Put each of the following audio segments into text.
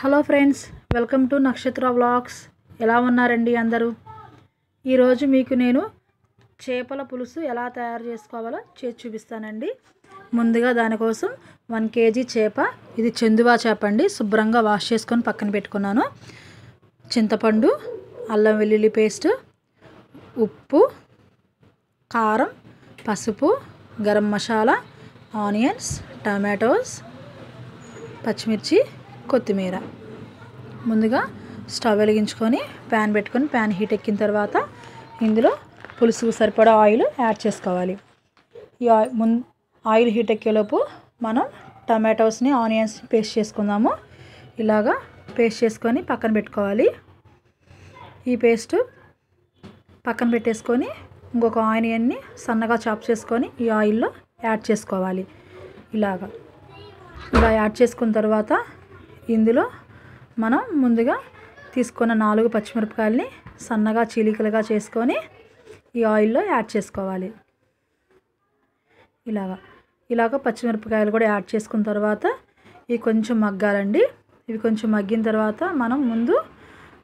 hello friends welcome to Nakshatra vlogs ఎలా ఉన్నారండి అందరూ ఈరోజు మీకు నేను చేపల పులుసు ఎలా తయారు చేసుకోవాలో చేసి చూపిస్తానండి ముందుగా దానికోసం వన్ కేజీ చేప ఇది చందువా చేప అండి శుభ్రంగా వాష్ చేసుకొని పక్కన పెట్టుకున్నాను చింతపండు అల్లం వెల్లుల్లి పేస్ట్ ఉప్పు కారం పసుపు గరం మసాలా ఆనియన్స్ టమాటోస్ పచ్చిమిర్చి కొత్తిమీర ముందుగా స్టవ్ వెలిగించుకొని ప్యాన్ పెట్టుకొని ప్యాన్ హీట్ ఎక్కిన తర్వాత ఇందులో పులుసుకు సరిపడా ఆయిల్ యాడ్ చేసుకోవాలి ఈ ఆయిల్ ముం ఆయిల్ హీట్ ఎక్కేలోపు మనం టమాటోస్ని ఆనియన్స్ పేస్ట్ చేసుకుందాము ఇలాగా పేస్ట్ చేసుకొని పక్కన పెట్టుకోవాలి ఈ పేస్ట్ పక్కన పెట్టేసుకొని ఇంకొక ఆనియన్ని సన్నగా చాప్ చేసుకొని ఈ ఆయిల్లో యాడ్ చేసుకోవాలి ఇలాగా ఇలా యాడ్ చేసుకున్న తర్వాత ఇందులో మనం ముందుగా తీసుకున్న నాలుగు పచ్చిమిరపకాయలని సన్నగా చీలికలుగా చేసుకొని ఈ ఆయిల్లో యాడ్ చేసుకోవాలి ఇలాగా ఇలాగ పచ్చిమిరపకాయలు కూడా యాడ్ చేసుకున్న తర్వాత ఇవి కొంచెం మగ్గాలండి ఇవి కొంచెం మగ్గిన తర్వాత మనం ముందు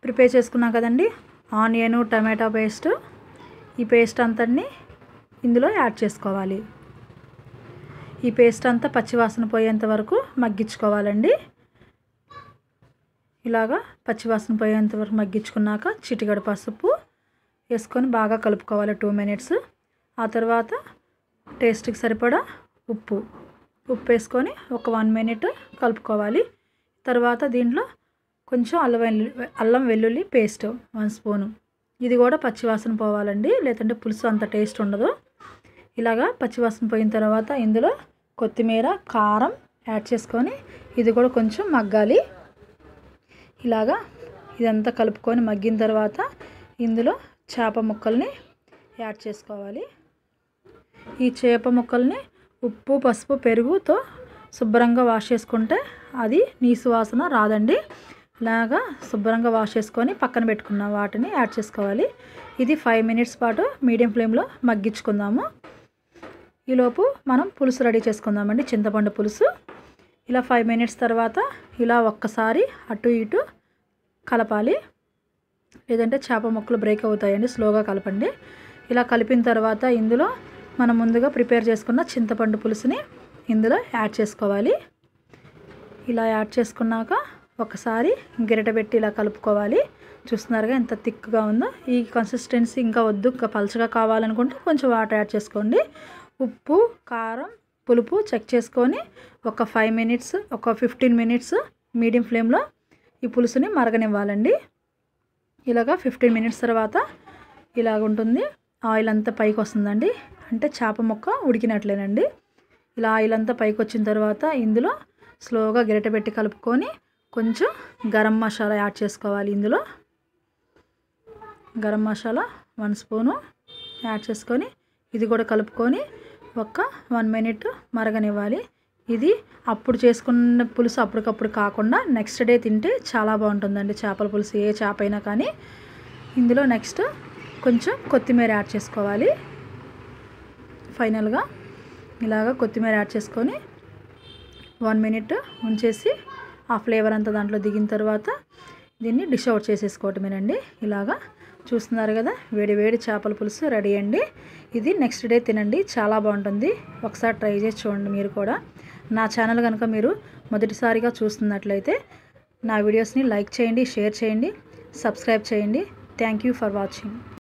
ప్రిపేర్ చేసుకున్నాం కదండి ఆనియను టమాటా పేస్ట్ ఈ పేస్ట్ అంతని ఇందులో యాడ్ చేసుకోవాలి ఈ పేస్ట్ అంతా పచ్చివాసన పోయేంత వరకు మగ్గించుకోవాలండి ఇలాగా పచ్చివాసన పోయేంత వరకు మగ్గించుకున్నాక చిటికడ పసుపు వేసుకొని బాగా కలుపుకోవాలి టూ మినిట్స్ ఆ తర్వాత టేస్ట్కి సరిపడా ఉప్పు ఉప్పు వేసుకొని ఒక వన్ మినిట్ కలుపుకోవాలి తర్వాత దీంట్లో కొంచెం అల్లం అల్లం వెల్లుల్లి పేస్ట్ వన్ స్పూను ఇది కూడా పచ్చివాసన పోవాలండి లేదంటే పులుసు అంత టేస్ట్ ఉండదు ఇలాగా పచ్చివాసన పోయిన తర్వాత ఇందులో కొత్తిమీర కారం యాడ్ చేసుకొని ఇది కూడా కొంచెం మగ్గాలి ఇలాగా ఇదంతా కలుపుకొని మగ్గిన తర్వాత ఇందులో చేప ముక్కల్ని యాడ్ చేసుకోవాలి ఈ చేప ముక్కల్ని ఉప్పు పసుపు పెరుగుతో శుభ్రంగా వాష్ చేసుకుంటే అది నీసు వాసన రాదండి ఇలాగా శుభ్రంగా వాష్ చేసుకొని పక్కన పెట్టుకున్న వాటిని యాడ్ చేసుకోవాలి ఇది ఫైవ్ మినిట్స్ పాటు మీడియం ఫ్లేమ్లో మగ్గించుకుందాము ఈలోపు మనం పులుసు రెడీ చేసుకుందామండి చింతపండు పులుసు ఇలా ఫైవ్ మినిట్స్ తర్వాత ఇలా ఒక్కసారి అటు ఇటు కలపాలి లేదంటే చేప మొక్కలు బ్రేక్ అవుతాయండి స్లోగా కలపండి ఇలా కలిపిన తర్వాత ఇందులో మనం ముందుగా ప్రిపేర్ చేసుకున్న చింతపండు పులుసుని ఇందులో యాడ్ చేసుకోవాలి ఇలా యాడ్ చేసుకున్నాక ఒకసారి గిరట పెట్టి ఇలా కలుపుకోవాలి చూస్తున్నారుగా ఎంత థిక్గా ఉందో ఈ కన్సిస్టెన్సీ ఇంకా వద్దు ఇంకా పలచగా కావాలనుకుంటే కొంచెం వాటర్ యాడ్ చేసుకోండి ఉప్పు కారం పులుపు చెక్ చేసుకొని ఒక ఫైవ్ మినిట్స్ ఒక ఫిఫ్టీన్ మినిట్స్ మీడియం ఫ్లేమ్లో ఈ పులుసుని మరగనివ్వాలండి ఇలాగ ఫిఫ్టీన్ మినిట్స్ తర్వాత ఇలాగ ఉంటుంది ఆయిల్ అంతా పైకి వస్తుందండి అంటే చేప ముక్క ఉడికినట్లేనండి ఇలా ఆయిల్ అంతా పైకి వచ్చిన తర్వాత ఇందులో స్లోగా గరిటె పెట్టి కలుపుకొని కొంచెం గరం మసాలా యాడ్ చేసుకోవాలి ఇందులో garam masala one spoon add చేసుకొని ఇది కూడా కలుపుకొని ఒక వన్ మినిట్ మరగనివ్వాలి ఇది అప్పుడు చేసుకున్న పులుసు అప్పటికప్పుడు కాకుండా నెక్స్ట్ డే తింటే చాలా బాగుంటుందండి చేపల పులుసు ఏ చేప అయినా కానీ ఇందులో నెక్స్ట్ కొంచెం కొత్తిమీర యాడ్ చేసుకోవాలి ఫైనల్గా ఇలాగ కొత్తిమీర యాడ్ చేసుకొని వన్ మినిట్ ఉంచేసి ఆ ఫ్లేవర్ అంతా దాంట్లో దిగిన తర్వాత దీన్ని డిష్ అవుట్ చేసేసుకోవటమేనండి ఇలాగా చూస్తున్నారు కదా వేడి వేడి చేపల పులుసు రెడీ అండి ఇది నెక్స్ట్ డే తినండి చాలా బాగుంటుంది ఒకసారి ట్రై చేసి చూడండి మీరు కూడా నా ఛానల్ కనుక మీరు మొదటిసారిగా చూస్తున్నట్లయితే నా వీడియోస్ని లైక్ చేయండి షేర్ చేయండి సబ్స్క్రైబ్ చేయండి థ్యాంక్ ఫర్ వాచింగ్